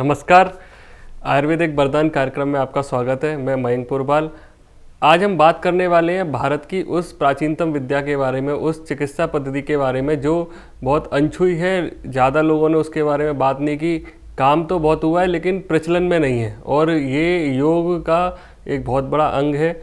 नमस्कार आयुर्वेदिक वरदान कार्यक्रम में आपका स्वागत है मैं मयंक पुरबाल आज हम बात करने वाले हैं भारत की उस प्राचीनतम विद्या के बारे में उस चिकित्सा पद्धति के बारे में जो बहुत अनछुई है ज़्यादा लोगों ने उसके बारे में बात नहीं की काम तो बहुत हुआ है लेकिन प्रचलन में नहीं है और ये योग का एक बहुत बड़ा अंग है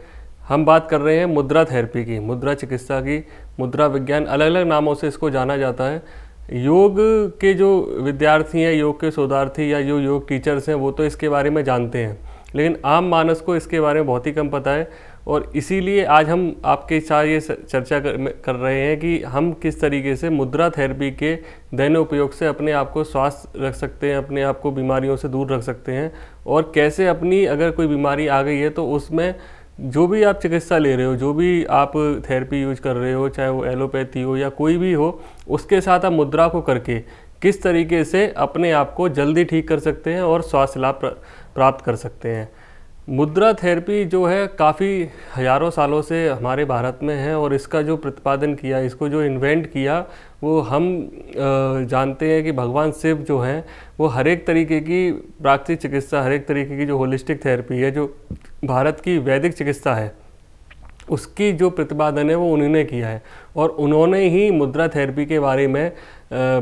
हम बात कर रहे हैं मुद्रा थेरेपी की मुद्रा चिकित्सा की मुद्रा विज्ञान अलग अलग नामों से इसको जाना जाता है योग के जो विद्यार्थी हैं योग के शोधार्थी या जो योग टीचर्स हैं वो तो इसके बारे में जानते हैं लेकिन आम मानस को इसके बारे में बहुत ही कम पता है और इसीलिए आज हम आपके साथ ये चर्चा कर, कर रहे हैं कि हम किस तरीके से मुद्रा थेरेपी के दैनिक उपयोग से अपने आप को स्वास्थ्य रख सकते हैं अपने आप को बीमारियों से दूर रख सकते हैं और कैसे अपनी अगर कोई बीमारी आ गई है तो उसमें जो भी आप चिकित्सा ले रहे हो जो भी आप थेरेपी यूज कर रहे हो चाहे वो एलोपैथी हो या कोई भी हो उसके साथ आप मुद्रा को करके किस तरीके से अपने आप को जल्दी ठीक कर सकते हैं और स्वास्थ्य लाभ प्राप्त कर सकते हैं मुद्रा थेरेपी जो है काफ़ी हज़ारों सालों से हमारे भारत में है और इसका जो प्रतिपादन किया इसको जो इन्वेंट किया वो हम जानते हैं कि भगवान शिव जो हैं वो हर एक तरीके की प्राकृतिक चिकित्सा हर एक तरीके की जो होलिस्टिक थेरेपी है जो भारत की वैदिक चिकित्सा है उसकी जो प्रतिपादन है वो उन्होंने किया है और उन्होंने ही मुद्रा थेरेपी के बारे में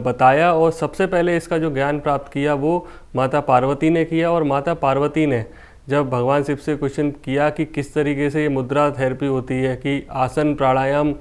बताया और सबसे पहले इसका जो ज्ञान प्राप्त किया वो माता पार्वती ने किया और माता पार्वती ने जब भगवान शिव से क्वेश्चन किया कि किस तरीके से ये मुद्रा थेरेपी होती है कि आसन प्राणायाम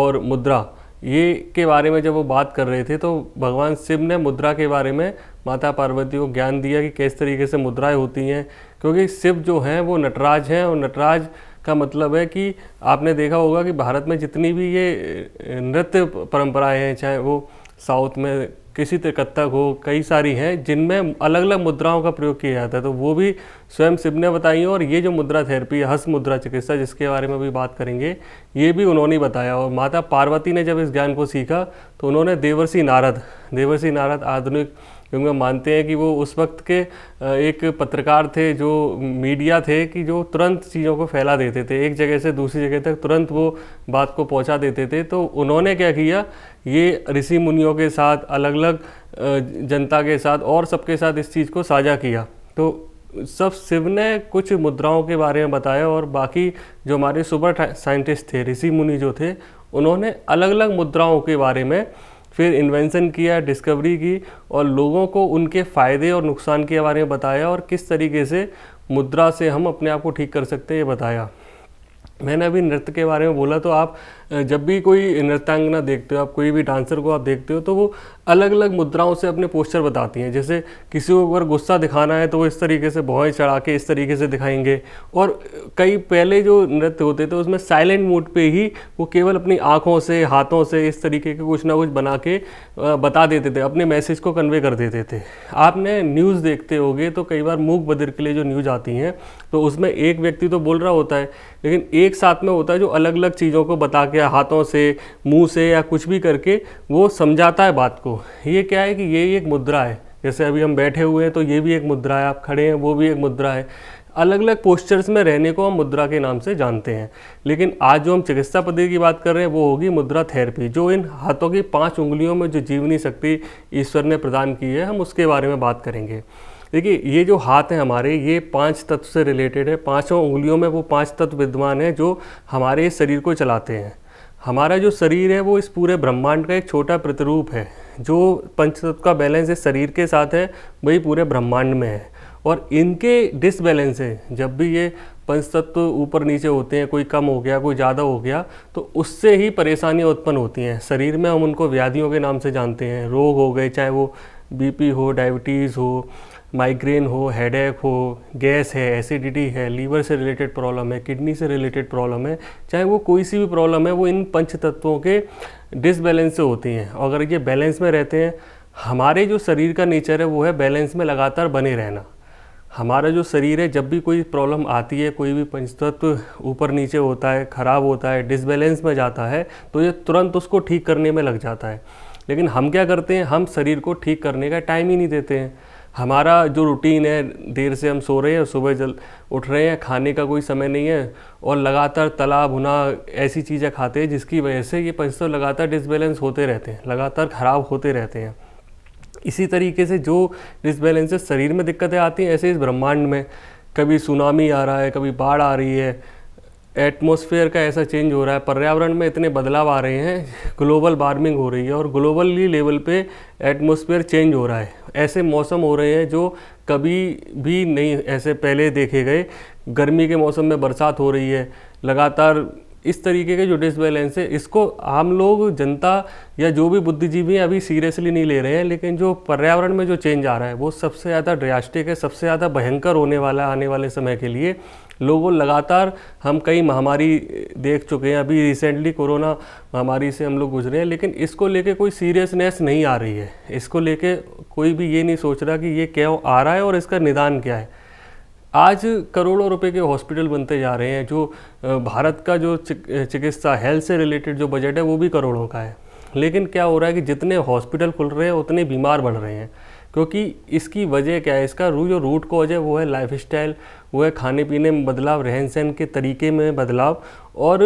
और मुद्रा ये के बारे में जब वो बात कर रहे थे तो भगवान शिव ने मुद्रा के बारे में माता पार्वती को ज्ञान दिया कि किस तरीके से मुद्राएं होती हैं क्योंकि शिव जो हैं वो नटराज हैं और नटराज का मतलब है कि आपने देखा होगा कि भारत में जितनी भी ये नृत्य परंपराएं हैं चाहे वो साउथ में किसी कत्थक हो कई सारी हैं जिनमें अलग अलग मुद्राओं का प्रयोग किया जाता है तो वो भी स्वयं शिव ने बताई और ये जो मुद्रा थेरेपी हस्त मुद्रा चिकित्सा जिसके बारे में भी बात करेंगे ये भी उन्होंने बताया और माता पार्वती ने जब इस ज्ञान को सीखा तो उन्होंने देवर्षि नारद देवर्षि नारद आधुनिक क्योंकि हम मानते हैं कि वो उस वक्त के एक पत्रकार थे जो मीडिया थे कि जो तुरंत चीज़ों को फैला देते थे एक जगह से दूसरी जगह तक तुरंत वो बात को पहुंचा देते थे तो उन्होंने क्या किया ये ऋषि मुनियों के साथ अलग अलग जनता के साथ और सबके साथ इस चीज़ को साझा किया तो सब शिव ने कुछ मुद्राओं के बारे में बताया और बाकी जो हमारे सुपर साइंटिस्ट थे ऋषि मुनि जो थे उन्होंने अलग अलग मुद्राओं के बारे में फिर इन्वेंशन किया डिस्कवरी की और लोगों को उनके फ़ायदे और नुकसान के बारे में बताया और किस तरीके से मुद्रा से हम अपने आप को ठीक कर सकते हैं ये बताया मैंने अभी नृत्य के बारे में बोला तो आप जब भी कोई नृत्यांगना देखते हो आप कोई भी डांसर को आप देखते हो तो वो अलग अलग मुद्राओं से अपने पोस्चर बताती हैं जैसे किसी को अगर गुस्सा दिखाना है तो वो इस तरीके से भौएँ चढ़ा के इस तरीके से दिखाएंगे और कई पहले जो नृत्य होते थे उसमें साइलेंट मूड पे ही वो केवल अपनी आँखों से हाथों से इस तरीके के कुछ ना कुछ बना के बता देते थे अपने मैसेज को कन्वे कर देते थे आपने न्यूज़ देखते हो तो कई बार मूक बदिर के लिए जो न्यूज़ आती हैं तो उसमें एक व्यक्ति तो बोल रहा होता है लेकिन एक एक साथ में होता है जो अलग अलग चीज़ों को बता के हाथों से मुंह से या कुछ भी करके वो समझाता है बात को ये क्या है कि ये एक मुद्रा है जैसे अभी हम बैठे हुए हैं तो ये भी एक मुद्रा है आप खड़े हैं वो भी एक मुद्रा है अलग अलग पोस्चर्स में रहने को हम मुद्रा के नाम से जानते हैं लेकिन आज जो हम चिकित्सा पद्धति की बात कर रहे हैं वो होगी मुद्रा थेरेपी जो इन हाथों की पांच उंगलियों में जो जीवनी शक्ति ईश्वर ने प्रदान की है हम उसके बारे में बात करेंगे देखिए ये जो हाथ हैं हमारे ये पांच तत्व से रिलेटेड है पांचों उंगलियों में वो पांच तत्व विद्वान हैं जो हमारे शरीर को चलाते हैं हमारा जो शरीर है वो इस पूरे ब्रह्मांड का एक छोटा प्रतिरूप है जो पंचतत्व का बैलेंस इस शरीर के साथ है वही पूरे ब्रह्मांड में है और इनके डिसबैलेंस है जब भी ये पंचतत्व ऊपर नीचे होते हैं कोई कम हो गया कोई ज़्यादा हो गया तो उससे ही परेशानियाँ उत्पन्न होती हैं शरीर में हम उनको व्याधियों के नाम से जानते हैं रोग हो गए चाहे वो बीपी हो डायबिटीज़ हो माइग्रेन हो हेडेक हो गैस है एसिडिटी है लीवर से रिलेटेड प्रॉब्लम है किडनी से रिलेटेड प्रॉब्लम है चाहे वो कोई सी भी प्रॉब्लम है वो इन पंच तत्वों के डिसबैलेंस से होती हैं अगर ये बैलेंस में रहते हैं हमारे जो शरीर का नेचर है वो है बैलेंस में लगातार बने रहना हमारा जो शरीर है जब भी कोई प्रॉब्लम आती है कोई भी पंचतत्व ऊपर नीचे होता है ख़राब होता है डिसबैलेंस में जाता है तो ये तुरंत उसको ठीक करने में लग जाता है लेकिन हम क्या करते हैं हम शरीर को ठीक करने का टाइम ही नहीं देते हैं हमारा जो रूटीन है देर से हम सो रहे हैं सुबह जल उठ रहे हैं खाने का कोई समय नहीं है और लगातार तला भुना ऐसी चीज़ें खाते हैं जिसकी वजह से ये पंचतत्व लगातार डिसबैलेंस होते रहते हैं लगातार ख़राब होते रहते हैं इसी तरीके से जो डिसबैलेंसेस शरीर में दिक्कतें आती हैं ऐसे इस ब्रह्मांड में कभी सुनामी आ रहा है कभी बाढ़ आ रही है एटमॉस्फेयर का ऐसा चेंज हो रहा है पर्यावरण में इतने बदलाव आ रहे हैं ग्लोबल वार्मिंग हो रही है और ग्लोबली लेवल पे एटमॉस्फेयर चेंज हो रहा है ऐसे मौसम हो रहे हैं जो कभी भी नहीं ऐसे पहले देखे गए गर्मी के मौसम में बरसात हो रही है लगातार इस तरीके के जो डिसबैलेंस है इसको आम लोग जनता या जो भी बुद्धिजीवी हैं अभी सीरियसली नहीं ले रहे हैं लेकिन जो पर्यावरण में जो चेंज आ रहा है वो सबसे ज़्यादा ड्रियास्टिक है सबसे ज़्यादा भयंकर होने वाला आने वाले समय के लिए लोगों लगातार हम कई महामारी देख चुके हैं अभी रिसेंटली कोरोना महामारी से हम लोग गुजरे हैं लेकिन इसको लेके कोई सीरियसनेस नहीं आ रही है इसको लेके कोई भी ये नहीं सोच रहा कि ये क्यों आ रहा है और इसका निदान क्या है आज करोड़ों रुपए के हॉस्पिटल बनते जा रहे हैं जो भारत का जो चिकित्सा हेल्थ से रिलेटेड जो बजट है वो भी करोड़ों का है लेकिन क्या हो रहा है कि जितने हॉस्पिटल खुल रहे हैं उतने बीमार बढ़ रहे हैं क्योंकि इसकी वजह क्या है इसका रू जो रूट कॉज है वो है लाइफ स्टाइल वो है खाने पीने में बदलाव रहन सहन के तरीके में बदलाव और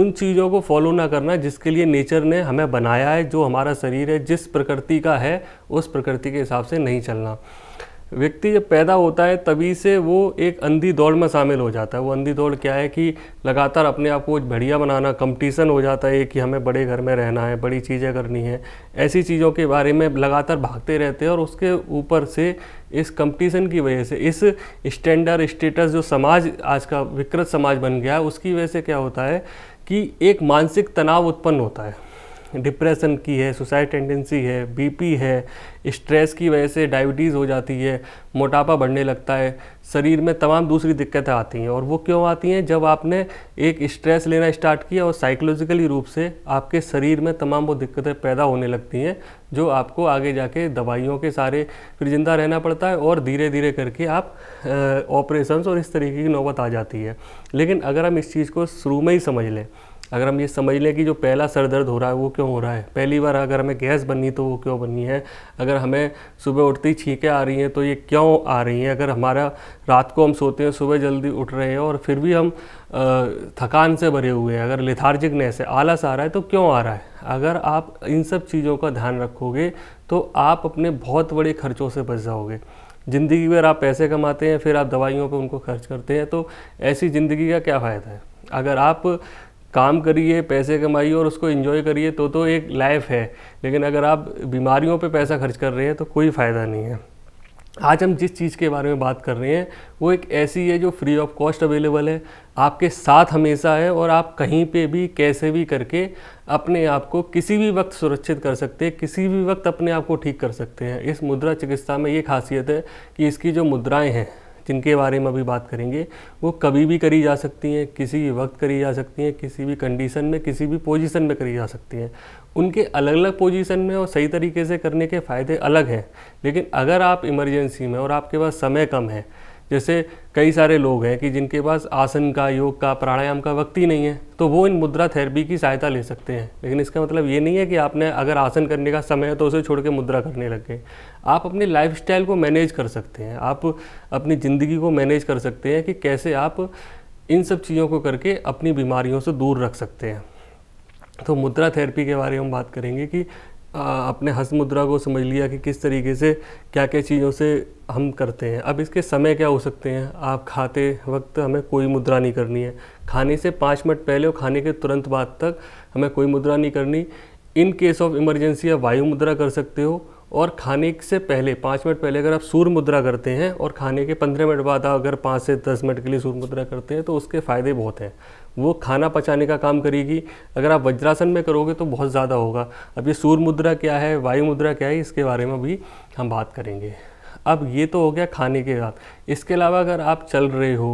उन चीज़ों को फॉलो ना करना जिसके लिए नेचर ने हमें बनाया है जो हमारा शरीर है जिस प्रकृति का है उस प्रकृति के हिसाब से नहीं चलना व्यक्ति जब पैदा होता है तभी से वो एक अंधी दौड़ में शामिल हो जाता है वो अंधी दौड़ क्या है कि लगातार अपने आप को बढ़िया बनाना कंपटीशन हो जाता है कि हमें बड़े घर में रहना है बड़ी चीज़ें करनी है ऐसी चीज़ों के बारे में लगातार भागते रहते हैं और उसके ऊपर से इस कंपटीशन की वजह से इस स्टैंडर्ड स्टेटस जो समाज आज का विकृत समाज बन गया है उसकी वजह से क्या होता है कि एक मानसिक तनाव उत्पन्न होता है डिप्रेशन की है सुसाइड टेंडेंसी है बीपी है स्ट्रेस की वजह से डायबिटीज़ हो जाती है मोटापा बढ़ने लगता है शरीर में तमाम दूसरी दिक्कतें आती हैं और वो क्यों आती हैं जब आपने एक स्ट्रेस लेना स्टार्ट किया और साइकोलॉजिकली रूप से आपके शरीर में तमाम वो दिक्कतें पैदा होने लगती हैं जो आपको आगे जाके दवाइयों के सारे फिर ज़िंदा रहना पड़ता है और धीरे धीरे करके आप ऑपरेशंस और इस तरीके की नौबत आ जाती है लेकिन अगर हम इस चीज़ को शुरू में ही समझ लें अगर हम ये समझ लें कि जो पहला सर दर्द हो रहा है वो क्यों हो रहा है पहली बार अगर हमें गैस बननी तो वो क्यों बननी है अगर हमें सुबह उठते ही छींकें आ रही हैं तो ये क्यों आ रही हैं अगर हमारा रात को हम सोते हैं सुबह जल्दी उठ रहे हैं और फिर भी हम थकान से भरे हुए हैं अगर लिथार्जिकनेस है आलस आ रहा है तो क्यों आ रहा है अगर आप इन सब चीज़ों का ध्यान रखोगे तो आप अपने बहुत बड़े खर्चों से बच जाओगे ज़िंदगी भर आप पैसे कमाते हैं फिर आप दवाइयों पर उनको खर्च करते हैं तो ऐसी ज़िंदगी का क्या फ़ायदा है अगर आप काम करिए पैसे कमाइए और उसको इन्जॉय करिए तो तो एक लाइफ है लेकिन अगर आप बीमारियों पे पैसा खर्च कर रहे हैं तो कोई फ़ायदा नहीं है आज हम जिस चीज़ के बारे में बात कर रहे हैं वो एक ऐसी है जो फ्री ऑफ कॉस्ट अवेलेबल है आपके साथ हमेशा है और आप कहीं पे भी कैसे भी करके अपने आप को किसी भी वक्त सुरक्षित कर सकते हैं किसी भी वक्त अपने आप को ठीक कर सकते हैं इस मुद्रा चिकित्सा में ये खासियत है कि इसकी जो मुद्राएं हैं जिनके बारे में अभी बात करेंगे वो कभी भी करी जा सकती हैं किसी भी वक्त करी जा सकती हैं किसी भी कंडीशन में किसी भी पोजीशन में करी जा सकती हैं उनके अलग अलग पोजीशन में और सही तरीके से करने के फ़ायदे अलग हैं लेकिन अगर आप इमरजेंसी में और आपके पास समय कम है जैसे कई सारे लोग हैं कि जिनके पास आसन का योग का प्राणायाम का वक्त ही नहीं है तो वो इन मुद्रा थेरेपी की सहायता ले सकते हैं लेकिन इसका मतलब ये नहीं है कि आपने अगर आसन करने का समय है तो उसे छोड़ के मुद्रा करने लग गए आप लाइफ स्टाइल को मैनेज कर सकते हैं आप अपनी ज़िंदगी को मैनेज कर सकते हैं कि कैसे आप इन सब चीज़ों को करके अपनी बीमारियों से दूर रख सकते हैं तो मुद्रा थेरेपी के बारे में हम बात करेंगे कि अपने हस्त मुद्रा को समझ लिया कि किस तरीके से क्या क्या चीज़ों से हम करते हैं अब इसके समय क्या हो सकते हैं आप खाते वक्त हमें कोई मुद्रा नहीं करनी है खाने से पाँच मिनट पहले और खाने के तुरंत बाद तक हमें कोई मुद्रा नहीं करनी इन केस ऑफ इमरजेंसी आप वायु मुद्रा कर सकते हो और खाने से पहले पाँच मिनट पहले अगर आप सूर्य मुद्रा करते हैं और खाने के पंद्रह मिनट बाद आप अगर पाँच से दस मिनट के लिए सूर्य मुद्रा करते हैं तो उसके फ़ायदे बहुत हैं वो खाना पचाने का काम करेगी अगर आप वज्रासन में करोगे तो बहुत ज़्यादा होगा अब ये सूर्य मुद्रा क्या है वायु मुद्रा क्या है इसके बारे में भी हम बात करेंगे अब ये तो हो गया खाने के बाद इसके अलावा अगर आप चल रहे हो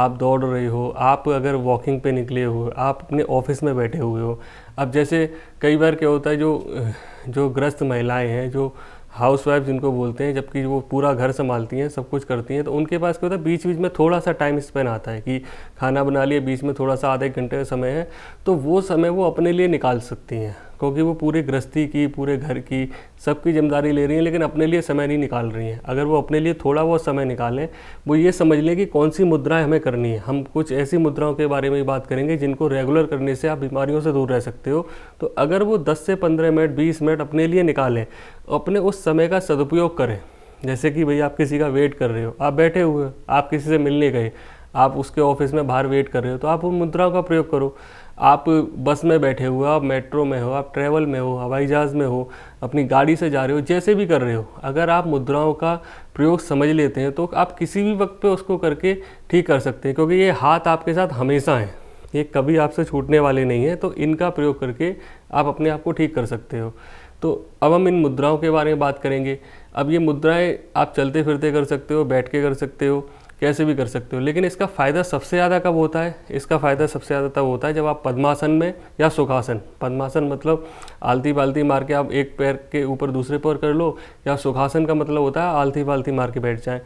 आप दौड़ रहे हो आप अगर वॉकिंग पे निकले हो आप अपने ऑफिस में बैठे हुए हो अब जैसे कई बार क्या होता है जो जो ग्रस्त महिलाएं हैं जो हाउस वाइफ जिनको बोलते हैं जबकि वो पूरा घर संभालती हैं सब कुछ करती हैं तो उनके पास क्या होता है बीच बीच में थोड़ा सा टाइम स्पेन आता है कि खाना बना लिए बीच में थोड़ा सा आधे घंटे का समय है तो वो समय वो अपने लिए निकाल सकती हैं क्योंकि वो पूरे गृहस्थी की पूरे घर की सबकी जिम्मेदारी ले रही हैं लेकिन अपने लिए समय नहीं निकाल रही हैं अगर वो अपने लिए थोड़ा बहुत समय निकालें वो ये समझ लें कि कौन सी मुद्राएं हमें करनी है हम कुछ ऐसी मुद्राओं के बारे में बात करेंगे जिनको रेगुलर करने से आप बीमारियों से दूर रह सकते हो तो अगर वो दस से पंद्रह मिनट बीस मिनट अपने लिए निकालें अपने उस समय का सदुपयोग करें जैसे कि भाई आप किसी का वेट कर रहे हो आप बैठे हुए हो आप किसी से मिलने गए आप उसके ऑफिस में बाहर वेट कर रहे हो तो आप उन मुद्राओं का प्रयोग करो आप बस में बैठे हो आप मेट्रो में हो आप ट्रैवल में हो हवाई जहाज़ में हो अपनी गाड़ी से जा रहे हो जैसे भी कर रहे हो अगर आप मुद्राओं का प्रयोग समझ लेते हैं तो आप किसी भी वक्त पे उसको करके ठीक कर सकते हैं क्योंकि ये हाथ आपके साथ हमेशा हैं ये कभी आपसे छूटने वाले नहीं हैं तो इनका प्रयोग करके आप अपने आप को ठीक कर सकते हो तो अब हम इन मुद्राओं के बारे में बात करेंगे अब ये मुद्राएँ आप चलते फिरते कर सकते हो बैठ के कर सकते हो कैसे भी कर सकते हो लेकिन इसका फ़ायदा सबसे ज़्यादा कब होता है इसका फ़ायदा सबसे ज़्यादा तब होता है जब आप पद्मासन में या सुखासन पद्मासन मतलब आलती बालती मार के आप एक पैर के ऊपर दूसरे पैर कर लो या सुखासन का मतलब होता है आलती बालती मार के बैठ जाएँ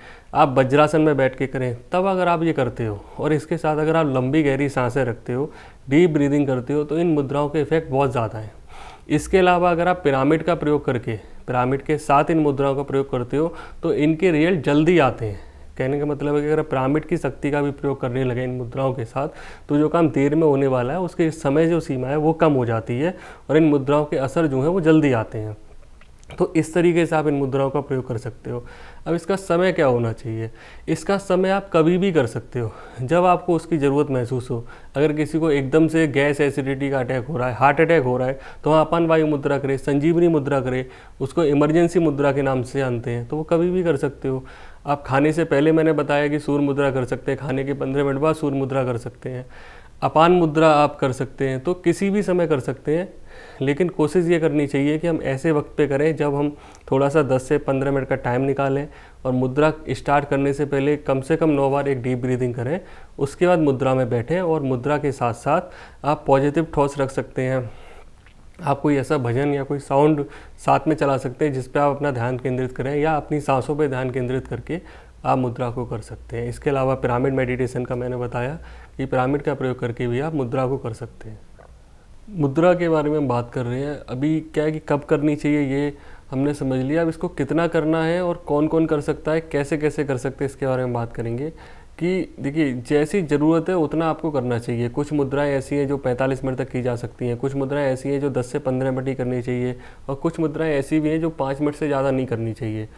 आप वज्रासन में बैठ के करें तब अगर आप ये करते हो और इसके साथ अगर आप लंबी गहरी सांसें रखते हो डीप ब्रीदिंग करते हो तो इन मुद्राओं के इफेक्ट बहुत ज़्यादा हैं इसके अलावा अगर आप पिरामिड का प्रयोग करके पिरामिड के साथ इन मुद्राओं का प्रयोग करते हो तो इनके रियल जल्दी आते हैं कहने का मतलब है कि अगर आप पिरामिड की शक्ति का भी प्रयोग करने लगे इन मुद्राओं के साथ तो जो काम देर में होने वाला है उसके समय जो सीमा है वो कम हो जाती है और इन मुद्राओं के असर जो है वो जल्दी आते हैं तो इस तरीके से आप इन मुद्राओं का प्रयोग कर सकते हो अब इसका समय क्या होना चाहिए इसका समय आप कभी भी कर सकते हो जब आपको उसकी ज़रूरत महसूस हो अगर किसी को एकदम से गैस एसिडिटी का अटैक हो रहा है हार्ट अटैक हो रहा है तो वहाँ अपन वायु मुद्रा करें संजीवनी मुद्रा करें उसको इमरजेंसी मुद्रा के नाम से जानते हैं तो वो कभी भी कर सकते हो आप खाने से पहले मैंने बताया कि सूर्य मुद्रा कर सकते हैं खाने के पंद्रह मिनट बाद सूर्य मुद्रा कर सकते हैं अपान मुद्रा आप कर सकते हैं तो किसी भी समय कर सकते हैं लेकिन कोशिश ये करनी चाहिए कि हम ऐसे वक्त पे करें जब हम थोड़ा सा 10 से 15 मिनट का टाइम निकालें और मुद्रा स्टार्ट करने से पहले कम से कम नौ बार एक डीप ब्रीदिंग करें उसके बाद मुद्रा में बैठें और मुद्रा के साथ साथ आप पॉजिटिव ठोस रख सकते हैं आप कोई ऐसा भजन या कोई साउंड साथ में चला सकते हैं जिस पर आप अपना ध्यान केंद्रित करें या अपनी सांसों पर ध्यान केंद्रित करके आप मुद्रा को कर सकते हैं इसके अलावा पिरामिड मेडिटेशन का मैंने बताया कि पिरामिड का प्रयोग करके भी आप मुद्रा को कर सकते हैं मुद्रा के बारे में हम बात कर रहे हैं अभी क्या है कि कब करनी चाहिए ये हमने समझ लिया अब इसको कितना करना है और कौन कौन कर सकता है कैसे कैसे कर सकते हैं इसके बारे में बात करेंगे कि देखिए जैसी ज़रूरत है उतना आपको करना चाहिए कुछ मुद्राएं ऐसी हैं जो 45 मिनट तक की जा सकती हैं कुछ मुद्राएं ऐसी हैं जो 10 से 15 मिनट ही करनी चाहिए और कुछ मुद्राएं ऐसी भी हैं जो 5 मिनट से ज़्यादा नहीं करनी चाहिए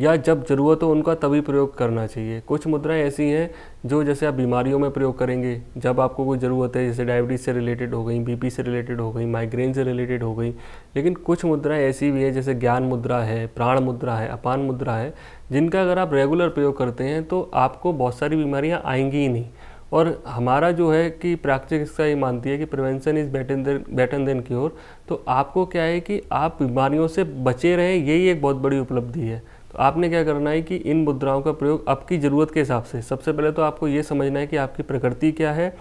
या जब ज़रूरत हो उनका तभी प्रयोग करना चाहिए कुछ मुद्राएं ऐसी हैं जो जैसे आप बीमारियों में प्रयोग करेंगे जब आपको कोई ज़रूरत है जैसे डायबिटीज़ से रिलेटेड हो गई बीपी से रिलेटेड हो गई माइग्रेन से रिलेटेड हो गई लेकिन कुछ मुद्राएं ऐसी भी हैं जैसे ज्ञान मुद्रा है प्राण मुद्रा है अपान मुद्रा है जिनका अगर आप रेगुलर प्रयोग करते हैं तो आपको बहुत सारी बीमारियाँ आएंगी ही नहीं और हमारा जो है कि प्रैक्टिस का ये मानती है कि prevention is better than better than cure तो आपको क्या है कि आप बीमारियों से बचे रहें यही एक बहुत बड़ी उपलब्धि है आपने क्या करना है कि इन मुद्राओं का प्रयोग आपकी ज़रूरत के हिसाब से सबसे पहले तो आपको ये समझना है कि आपकी प्रकृति क्या है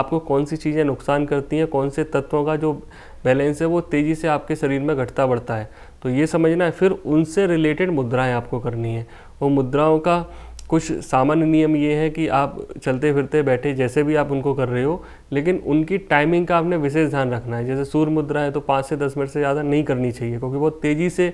आपको कौन सी चीज़ें नुकसान करती हैं कौन से तत्वों का जो बैलेंस है वो तेज़ी से आपके शरीर में घटता बढ़ता है तो ये समझना है फिर उनसे रिलेटेड मुद्राएं आपको करनी है वो मुद्राओं का कुछ सामान्य नियम ये हैं कि आप चलते फिरते बैठे जैसे भी आप उनको कर रहे हो लेकिन उनकी टाइमिंग का आपने विशेष ध्यान रखना है जैसे सूर्य मुद्रा है तो पाँच से दस मिनट से ज़्यादा नहीं करनी चाहिए क्योंकि वो तेज़ी से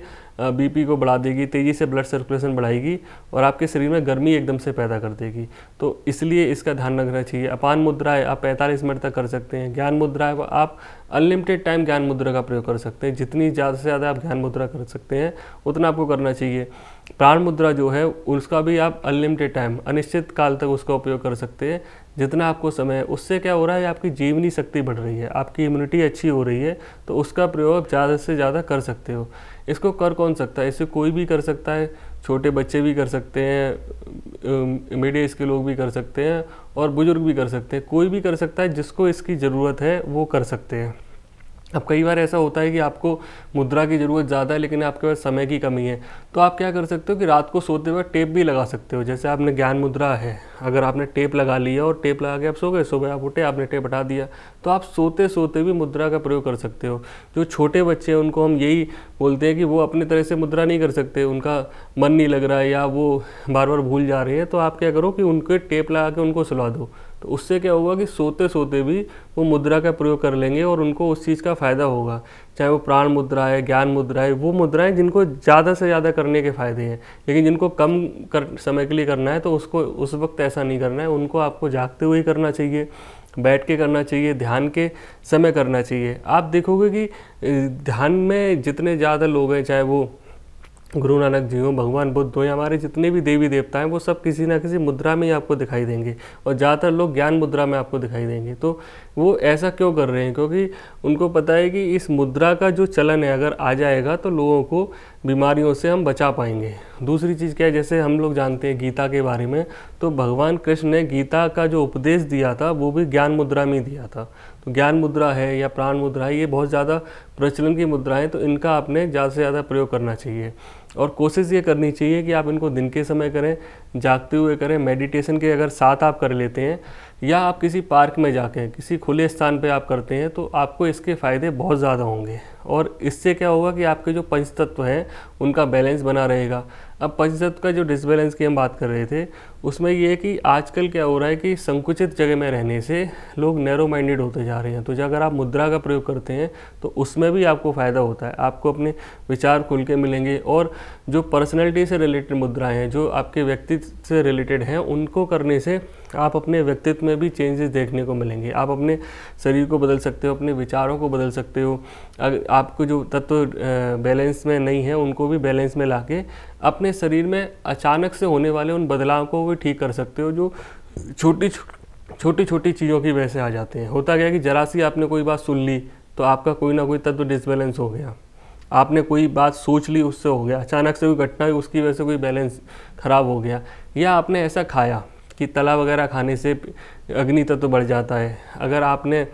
बीपी को बढ़ा देगी तेज़ी से ब्लड सर्कुलेशन बढ़ाएगी और आपके शरीर में गर्मी एकदम से पैदा कर देगी तो इसलिए इसका ध्यान रखना चाहिए अपान मुद्रा है आप पैंतालीस मिनट तक कर सकते हैं ज्ञान मुद्रा है आप अनलिमिटेड टाइम ज्ञान मुद्रा का प्रयोग कर सकते हैं जितनी ज़्यादा से ज़्यादा आप ज्ञान मुद्रा कर सकते हैं उतना आपको करना चाहिए प्राण मुद्रा जो है उसका भी आप अनलिमिटेड टाइम अनिश्चित काल तक उसका उपयोग कर सकते हैं जितना आपको समय है उससे क्या हो रहा है आपकी जीवनी शक्ति बढ़ रही है आपकी इम्यूनिटी अच्छी हो रही है तो उसका प्रयोग आप ज़्यादा से ज़्यादा कर सकते हो इसको कर कौन सकता है इसे कोई भी कर सकता है छोटे बच्चे भी कर सकते हैं एज के लोग भी कर सकते हैं और बुज़ुर्ग भी कर सकते हैं कोई भी कर सकता है जिसको इसकी ज़रूरत है वो कर सकते हैं अब कई बार ऐसा होता है कि आपको मुद्रा की ज़रूरत ज़्यादा है लेकिन आपके पास समय की कमी है तो आप क्या कर सकते हो कि रात को सोते वक्त टेप भी लगा सकते हो जैसे आपने ज्ञान मुद्रा है अगर आपने टेप लगा लिया और टेप लगा के आप सो गए सुबह आप उठे आपने टेप हटा दिया तो आप सोते सोते भी मुद्रा का प्रयोग कर सकते हो जो छोटे बच्चे हैं उनको हम यही बोलते हैं कि वो अपने तरह से मुद्रा नहीं कर सकते उनका मन नहीं लग रहा है या वो बार बार भूल जा रहे हैं तो आप क्या करो कि उनके टेप लगा के उनको सुला दो तो उससे क्या होगा कि सोते सोते भी वो मुद्रा का प्रयोग कर लेंगे और उनको उस चीज़ का फ़ायदा होगा चाहे वो प्राण मुद्रा है ज्ञान मुद्रा है वो मुद्राएं जिनको ज़्यादा से ज़्यादा करने के फ़ायदे हैं लेकिन जिनको कम कर समय के लिए करना है तो उसको उस वक्त ऐसा नहीं करना है उनको आपको जागते हुए ही करना चाहिए बैठ के करना चाहिए ध्यान के समय करना चाहिए आप देखोगे कि ध्यान में जितने ज़्यादा लोग हैं चाहे वो गुरु नानक जी हों भगवान बुद्ध हों या हमारे जितने भी देवी देवता हैं वो सब किसी ना किसी मुद्रा में ही आपको दिखाई देंगे और ज़्यादातर लोग ज्ञान मुद्रा में आपको दिखाई देंगे तो वो ऐसा क्यों कर रहे हैं क्योंकि उनको पता है कि इस मुद्रा का जो चलन है अगर आ जाएगा तो लोगों को बीमारियों से हम बचा पाएंगे दूसरी चीज़ क्या है जैसे हम लोग जानते हैं गीता के बारे में तो भगवान कृष्ण ने गीता का जो उपदेश दिया था वो भी ज्ञान मुद्रा में दिया था तो ज्ञान मुद्रा है या प्राण मुद्रा है ये बहुत ज़्यादा प्रचलन की मुद्राएं तो इनका आपने ज़्यादा से ज़्यादा प्रयोग करना चाहिए और कोशिश ये करनी चाहिए कि आप इनको दिन के समय करें जागते हुए करें मेडिटेशन के अगर साथ आप कर लेते हैं या आप किसी पार्क में जाके किसी खुले स्थान पे आप करते हैं तो आपको इसके फ़ायदे बहुत ज़्यादा होंगे और इससे क्या होगा कि आपके जो पंचतत्व हैं उनका बैलेंस बना रहेगा अब पंचतत्व का जो डिसबैलेंस की हम बात कर रहे थे उसमें ये है कि आजकल क्या हो रहा है कि संकुचित जगह में रहने से लोग नैरो माइंडेड होते जा रहे हैं तो अगर आप मुद्रा का प्रयोग करते हैं तो उसमें भी आपको फ़ायदा होता है आपको अपने विचार खुल के मिलेंगे और जो पर्सनैलिटी से रिलेटेड मुद्राएँ हैं जो आपके व्यक्तित्व से रिलेटेड हैं उनको करने से आप अपने व्यक्तित्व में भी चेंजेस देखने को मिलेंगे आप अपने शरीर को बदल सकते हो अपने विचारों को बदल सकते हो आपको जो तत्व बैलेंस में नहीं है उनको भी बैलेंस में ला अपने शरीर में अचानक से होने वाले उन बदलाव को भी ठीक कर सकते हो जो छोटी छोटी छोटी चीज़ों की वजह से आ जाते हैं होता क्या है कि जरा सी आपने कोई बात सुन ली तो आपका कोई ना कोई तत्व डिसबैलेंस हो गया आपने कोई बात सोच ली उससे हो गया अचानक से कोई घटना हुई उसकी वजह से कोई बैलेंस ख़राब हो गया या आपने ऐसा खाया कि तला वगैरह खाने से अग्नि तत्व तो बढ़ जाता है अगर आपने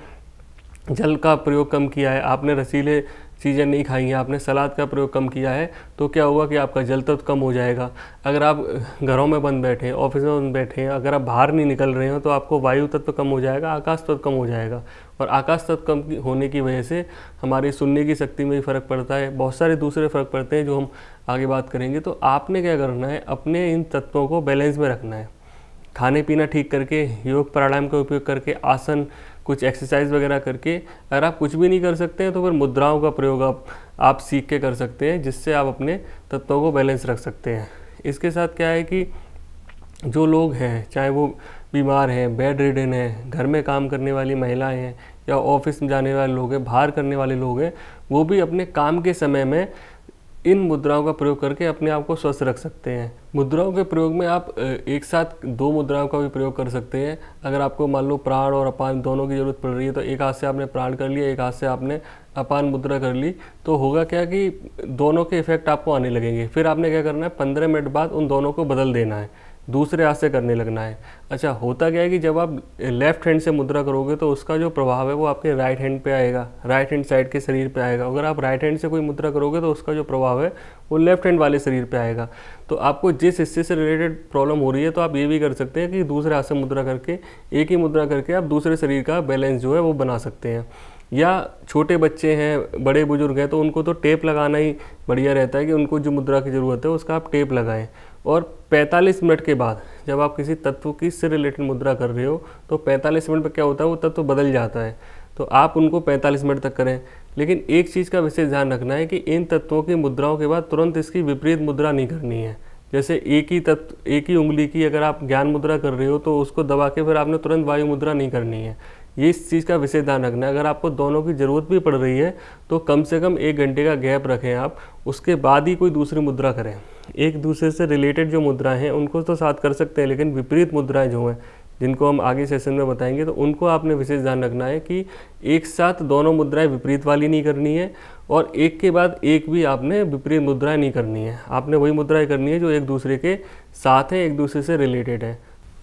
जल का प्रयोग कम किया है आपने रसीले चीज़ें नहीं खाई हैं आपने सलाद का प्रयोग कम किया है तो क्या होगा कि आपका जल तत्व कम हो जाएगा अगर आप घरों में बंद बैठे हैं ऑफिस में बंद बैठे हैं अगर आप बाहर नहीं निकल रहे हो तो आपको वायु तत्व कम हो जाएगा आकाश तत्व कम हो जाएगा और आकाश तत्व कम होने की वजह से हमारी सुनने की शक्ति में भी फ़र्क पड़ता है बहुत सारे दूसरे फ़र्क पड़ते हैं जो हम आगे बात करेंगे तो आपने क्या करना है अपने इन तत्वों को बैलेंस में रखना है खाने पीना ठीक करके योग प्राणायाम का उपयोग करके आसन कुछ एक्सरसाइज वगैरह करके अगर आप कुछ भी नहीं कर सकते हैं तो फिर मुद्राओं का प्रयोग आप आप सीख के कर सकते हैं जिससे आप अपने तत्वों को बैलेंस रख सकते हैं इसके साथ क्या है कि जो लोग हैं चाहे वो बीमार हैं बेड रिडन हैं घर में काम करने वाली महिलाएं हैं या ऑफिस में जाने वाले लोग हैं बाहर करने वाले लोग हैं वो भी अपने काम के समय में इन मुद्राओं का प्रयोग करके अपने आप को स्वस्थ रख सकते हैं मुद्राओं के प्रयोग में आप एक साथ दो मुद्राओं का भी प्रयोग कर सकते हैं अगर आपको मान लो प्राण और अपान दोनों की ज़रूरत पड़ रही है तो एक हाथ से आपने प्राण कर लिया एक हाथ से आपने अपान मुद्रा कर ली तो होगा क्या कि दोनों के इफेक्ट आपको आने लगेंगे फिर आपने क्या करना है पंद्रह मिनट बाद उन दोनों को बदल देना है दूसरे हाथ से करने लगना है अच्छा होता क्या है कि जब आप लेफ्ट हैंड से मुद्रा करोगे तो उसका जो प्रभाव है वो आपके राइट हैंड पे आएगा राइट हैंड साइड के शरीर पे आएगा अगर आप राइट हैंड से कोई मुद्रा करोगे तो उसका जो प्रभाव है वो लेफ्ट हैंड वाले शरीर पे आएगा तो आपको जिस हिस्से से रिलेटेड प्रॉब्लम हो रही है तो आप ये भी कर सकते हैं कि दूसरे हाथ से मुद्रा करके एक ही मुद्रा करके आप दूसरे शरीर का बैलेंस जो है वो बना सकते हैं या छोटे बच्चे हैं बड़े बुजुर्ग हैं तो उनको तो टेप लगाना ही बढ़िया रहता है कि उनको जो मुद्रा की ज़रूरत है उसका आप टेप लगाएं और 45 मिनट के बाद जब आप किसी तत्व की से रिलेटेड मुद्रा कर रहे हो तो 45 मिनट पर क्या होता है वो तत्व बदल जाता है तो आप उनको 45 मिनट तक करें लेकिन एक चीज़ का विशेष ध्यान रखना है कि इन तत्वों की मुद्राओं के बाद तुरंत इसकी विपरीत मुद्रा नहीं करनी है जैसे एक ही तत्व एक ही उंगली की अगर आप ज्ञान मुद्रा कर रहे हो तो उसको दबा के फिर आपने तुरंत वायु मुद्रा नहीं करनी है ये इस चीज़ का विशेष ध्यान रखना है अगर आपको दोनों की ज़रूरत भी पड़ रही है तो कम से कम एक घंटे का गैप रखें आप उसके बाद ही कोई दूसरी मुद्रा करें एक दूसरे से रिलेटेड जो मुद्राएं हैं उनको तो साथ कर सकते हैं लेकिन विपरीत मुद्राएं जो हैं जिनको हम आगे सेशन में बताएंगे तो उनको आपने विशेष ध्यान रखना है कि एक साथ दोनों मुद्राएं विपरीत वाली नहीं करनी है और एक के बाद एक भी आपने विपरीत मुद्राएं नहीं करनी है आपने वही मुद्राएं करनी है जो एक दूसरे के साथ हैं एक दूसरे से रिलेटेड हैं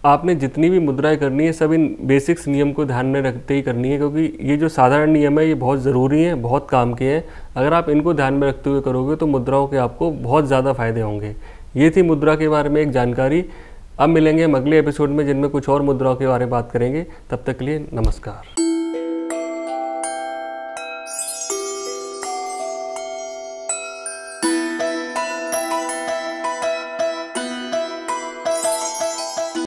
आपने जितनी भी मुद्राएं करनी है सब इन बेसिक्स नियम को ध्यान में रखते ही करनी है क्योंकि ये जो साधारण नियम है ये बहुत ज़रूरी हैं बहुत काम के हैं अगर आप इनको ध्यान में रखते हुए करोगे तो मुद्राओं के आपको बहुत ज़्यादा फायदे होंगे ये थी मुद्रा के बारे में एक जानकारी अब मिलेंगे हम अगले एपिसोड में जिनमें कुछ और मुद्राओं के बारे में बात करेंगे तब तक के लिए नमस्कार